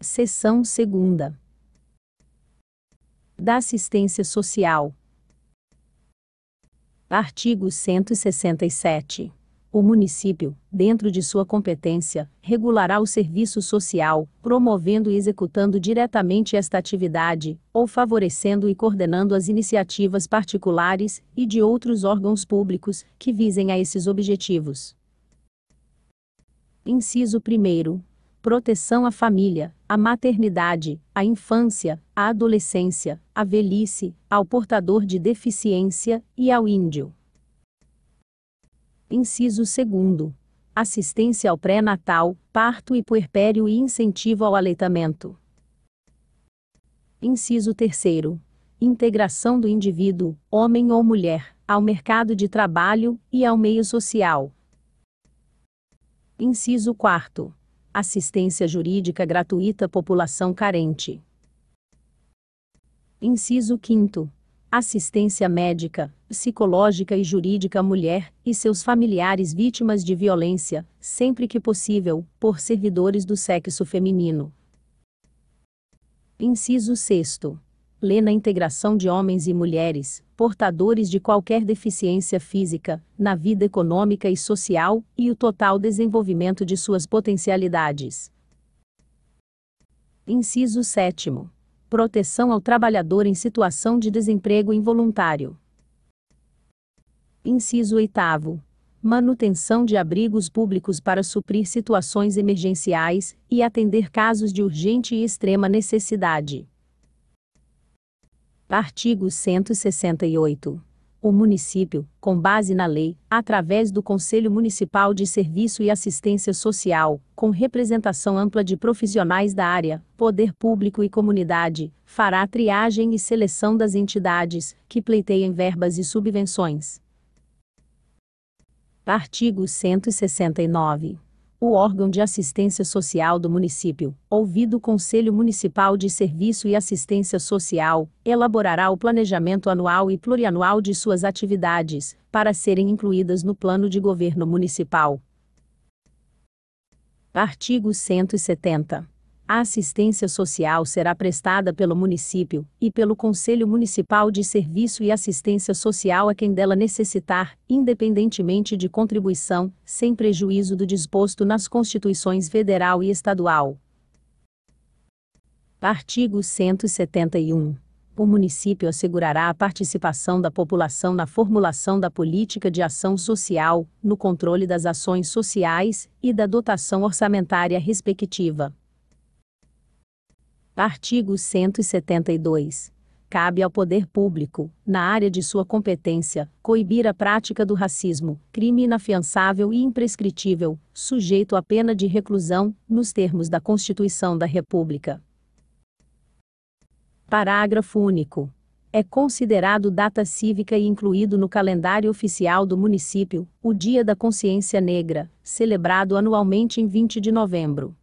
Seção segunda. Da assistência social. Artigo 167. O município, dentro de sua competência, regulará o serviço social, promovendo e executando diretamente esta atividade, ou favorecendo e coordenando as iniciativas particulares e de outros órgãos públicos que visem a esses objetivos. Inciso 1 proteção à família, à maternidade, à infância, à adolescência, à velhice, ao portador de deficiência e ao índio. Inciso 2. Assistência ao pré-natal, parto e puerpério e incentivo ao aleitamento. Inciso 3. Integração do indivíduo, homem ou mulher, ao mercado de trabalho e ao meio social. Inciso 4. Assistência jurídica gratuita à população carente. Inciso 5. Assistência médica, psicológica e jurídica à mulher e seus familiares vítimas de violência, sempre que possível, por servidores do sexo feminino. Inciso 6. Lê na integração de homens e mulheres, portadores de qualquer deficiência física, na vida econômica e social, e o total desenvolvimento de suas potencialidades. Inciso 7. Proteção ao trabalhador em situação de desemprego involuntário. Inciso 8 manutenção de abrigos públicos para suprir situações emergenciais e atender casos de urgente e extrema necessidade. Artigo 168. O município, com base na lei, através do Conselho Municipal de Serviço e Assistência Social, com representação ampla de profissionais da área, poder público e comunidade, fará triagem e seleção das entidades que pleiteiem verbas e subvenções. Artigo 169 o órgão de assistência social do município, ouvido o Conselho Municipal de Serviço e Assistência Social, elaborará o planejamento anual e plurianual de suas atividades, para serem incluídas no plano de governo municipal. Artigo 170. A assistência social será prestada pelo município e pelo Conselho Municipal de Serviço e Assistência Social a quem dela necessitar, independentemente de contribuição, sem prejuízo do disposto nas Constituições Federal e Estadual. Artigo 171. O município assegurará a participação da população na formulação da política de ação social, no controle das ações sociais e da dotação orçamentária respectiva. Artigo 172. Cabe ao poder público, na área de sua competência, coibir a prática do racismo, crime inafiançável e imprescritível, sujeito à pena de reclusão, nos termos da Constituição da República. Parágrafo único. É considerado data cívica e incluído no calendário oficial do município o Dia da Consciência Negra, celebrado anualmente em 20 de novembro.